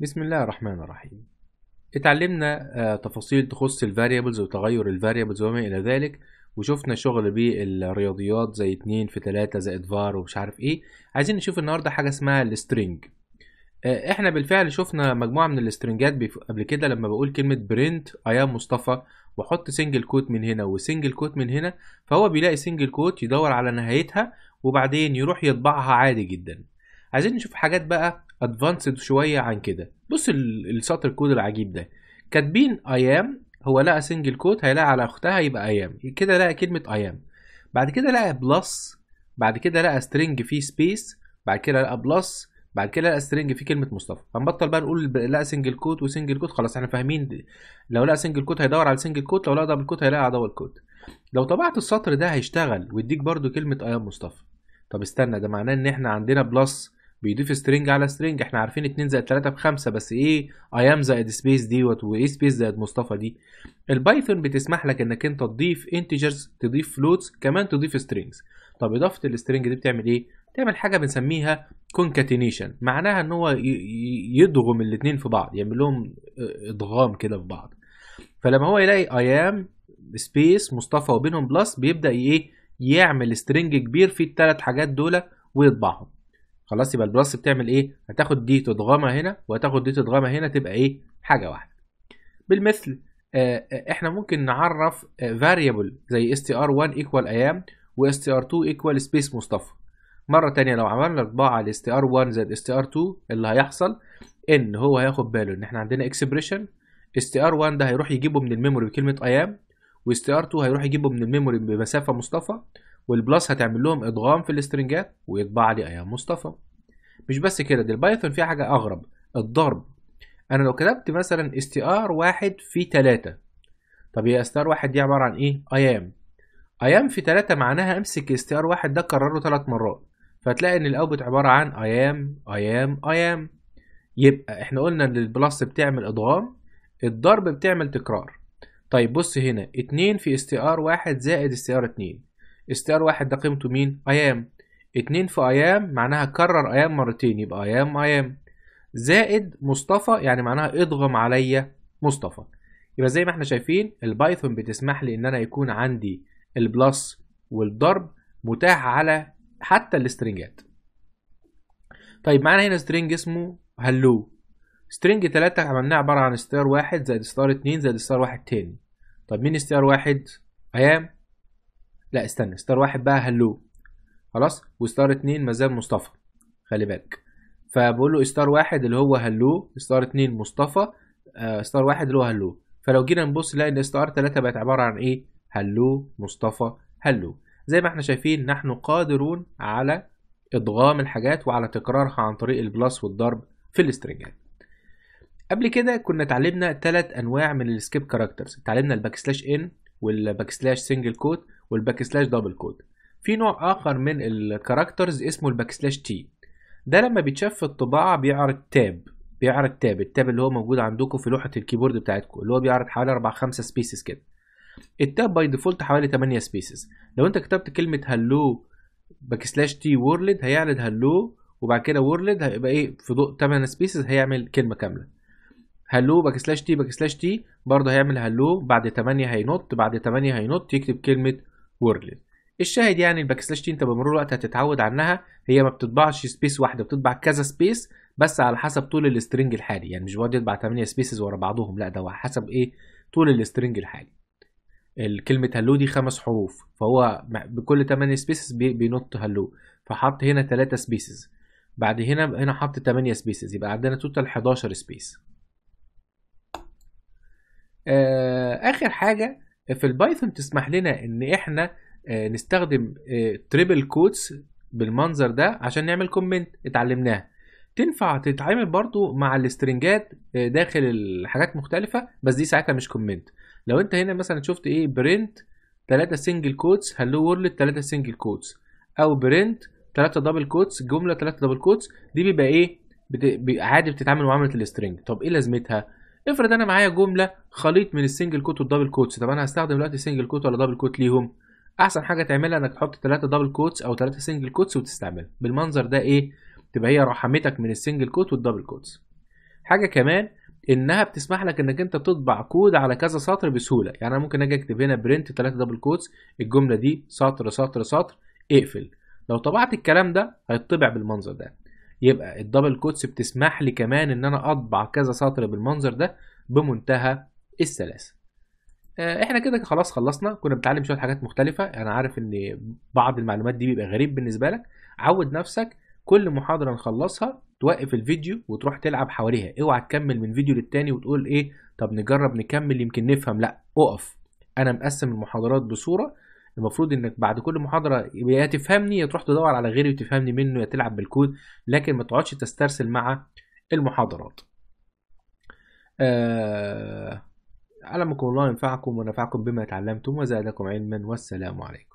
بسم الله الرحمن الرحيم اتعلمنا آه، تفاصيل تخص الفاريبلز وتغير الفاريبلز وما الى ذلك وشفنا شغل بالرياضيات زي 2 في 3 زائد فار ومش عارف ايه عايزين نشوف النهارده حاجه اسمها السترينج آه، احنا بالفعل شفنا مجموعه من السترينجات قبل كده لما بقول كلمه برنت ايام مصطفى واحط سنجل كوت من هنا وسنجل كوت من هنا فهو بيلاقي سنجل كوت يدور على نهايتها وبعدين يروح يطبعها عادي جدا عايزين نشوف حاجات بقى ادفانسد شويه عن كده بص السطر الكود العجيب ده كاتبين ايام هو لقى سنجل كوت هيلاقي على اختها يبقى ايام كده لقى كلمه ايام بعد كده لقى بلس بعد كده لقى سترينج فيه سبيس بعد كده لقى بلس بعد كده لقى سترينج فيه كلمه مصطفى هنبطل بقى نقول لقى سنجل كوت وسنجل كوت خلاص احنا فاهمين دي. لو لقى سنجل كوت هيدور على سنجل كوت لو لقى دبل كوت هيلاقي على دبل كوت لو طبعت السطر ده هيشتغل ويديك برده كلمه ايام مصطفى طب استنى ده معناه ان احنا عندنا بلس بيضيف سترينج على سترينج احنا عارفين 2 زائد 3 بخمسة بس ايه اي ام زائد سبيس دي وايه سبيس زائد مصطفى دي البايثون بتسمح لك انك انت تضيف انتجرز تضيف فلوتس كمان تضيف سترينجز طب اضافه السترينج دي بتعمل ايه تعمل حاجه بنسميها كونكاتينيشن معناها ان هو يضغم الاثنين في بعض يعمل لهم ادغام كده في بعض فلما هو يلاقي اي ام سبيس مصطفى وبينهم بلس بيبدا ايه يعمل سترينج كبير فيه الثلاث حاجات دول ويطبعهم خلاص يبقى البلس بتعمل ايه هتاخد دي تضغمها هنا وهتاخد دي تضغمها هنا تبقى ايه حاجه واحده بالمثل آه، آه، احنا ممكن نعرف فاريبل آه، زي str1 equal ايام و str2 equal space مصطفى مره تانية لو عملنا طباعه ل str1 زائد str2 اللي هيحصل ان هو هياخد باله ان احنا عندنا expression str1 ده هيروح يجيبه من الميموري بكلمه ايام و str2 هيروح يجيبه من الميموري بمسافه مصطفى والبلس هتعمل لهم ادغام في الاسترنجات ويطبع لي ايام مصطفى مش بس كده دي البايثون فيها حاجه اغرب الضرب انا لو كتبت مثلا اس تي ار واحد في 3 طب هي اس تي ار واحد دي عباره عن ايه ايام ايام في 3 معناها امسك اس تي ار واحد ده كرره 3 مرات فهتلاقي ان الاوتبوت عباره عن ايام ايام ايام يبقى احنا قلنا ان البلس بتعمل ادغام الضرب بتعمل تكرار طيب بص هنا 2 في اس تي ار 1 زائد اس تي ار 2 استر واحد ده قيمته مين ايام اتنين في ايام معناها كرر ايام مرتين يبقى ايام ايام زائد مصطفى يعني معناها اضغم عليا مصطفى يبقى زي ما احنا شايفين البايثون بتسمح لي ان انا يكون عندي البلس والضرب متاح على حتى السترنجات طيب معانا هنا سترنج اسمه هلو سترنج 3 عملناه عبارة عن ستار واحد زائد ستار اتنين زائد ستار واحد تاني طيب مين ستار واحد؟ ايام لا استنى ستار واحد بقى هلو خلاص وستار اتنين مازال مصطفى خلي بالك فبقول له ستار واحد اللي هو هلو ستار اتنين مصطفى آه، ستار واحد اللي هو هلو فلو جينا نبص نلاقي ان ستار تلاتة بقت عبارة عن ايه هلو مصطفى هلو زي ما احنا شايفين نحن قادرون على ادغام الحاجات وعلى تكرارها عن طريق البلس والضرب في الاسترنجات قبل كده كنا اتعلمنا ثلاث انواع من السكيب كاركترز اتعلمنا الباك سلاش ان والباك سلاش سنجل كوت والباك سلاش دبل كود في نوع اخر من الكاركترز اسمه الباك سلاش تي ده لما بيتشاف في الطباعه بيعرض تاب بيعرض تاب التاب اللي هو موجود عندكم في لوحه الكيبورد بتاعتكم اللي هو بيعرض حوالي 4 5 سبيسز كده التاب باي ديفولت حوالي 8 سبيسز لو انت كتبت كلمه هلو باك سلاش تي وورلد هيعرض هلو وبعد كده وورلد هيبقى ايه في ضوء 8 سبيسز هيعمل كلمه كامله هلو باك سلاش تي باك سلاش تي برضه هيعمل هلو بعد 8 هينط بعد 8 هينط يكتب كلمه وورلد الشاهد يعني الباكسلاش دي انت بمرور الوقت هتتعود عنها هي ما بتطبعش سبيس واحده بتطبع كذا سبيس بس على حسب طول السترنج الحالي يعني مش بيقعد يطبع 8 سبيسز ورا بعضهم لا ده هو حسب ايه طول السترنج الحالي الكلمة هلو دي خمس حروف فهو بكل 8 سبيسز بينط هلو فحط هنا 3 سبيسز بعد هنا هنا حط 8 سبيسز يبقى عندنا توتال 11 سبيس آه اخر حاجة في البايثون تسمح لنا ان احنا آه، نستخدم تريبل آه، كوتس بالمنظر ده عشان نعمل كومنت اتعلمناها تنفع تتعامل برضو مع السترنجات آه، داخل الحاجات مختلفة بس دي ساعتها مش كومنت لو انت هنا مثلا شفت ايه برنت 3 سنجل كوتس هلو وورلد 3 سنجل كوتس او برنت 3 دبل كوتس جملة 3 دبل كوتس دي بيبقى ايه عادي بتتعامل معاملة السترنج طب ايه لازمتها افرض انا معايا جمله خليط من السنجل كوت والدبل كوتس طب انا هستخدم دلوقتي سنجل كوت ولا دبل كوت ليهم احسن حاجه تعملها انك تحط ثلاثه دبل كوتس او ثلاثه سنجل كوتس وتستعملها بالمنظر ده ايه تبقى هي رحمتك من السنجل كوت والدبل كوتس حاجه كمان انها بتسمح لك انك انت تطبع كود على كذا سطر بسهوله يعني انا ممكن اجي اكتب هنا برنت ثلاثه دبل كوتس الجمله دي سطر سطر سطر اقفل لو طبعت الكلام ده هيطبع بالمنظر ده يبقى الدبل كوتس بتسمح لي كمان ان انا اطبع كذا سطر بالمنظر ده بمنتهى السلاسه آه، احنا كده خلاص خلصنا كنا بنتعلم شويه حاجات مختلفه انا عارف ان بعض المعلومات دي بيبقى غريب بالنسبه لك عود نفسك كل محاضره نخلصها توقف الفيديو وتروح تلعب حواليها اوعى تكمل من فيديو للتاني وتقول ايه طب نجرب نكمل يمكن نفهم لا اقف انا مقسم المحاضرات بصوره المفروض انك بعد كل محاضره يا تفهمني يا تروح تدور على غيري وتفهمني منه يا تلعب بالكود لكن ما تقعدش تسترسل مع المحاضرات أه... علمكم الله ينفعكم ونفعكم بما تعلمتم وزادكم علما والسلام عليكم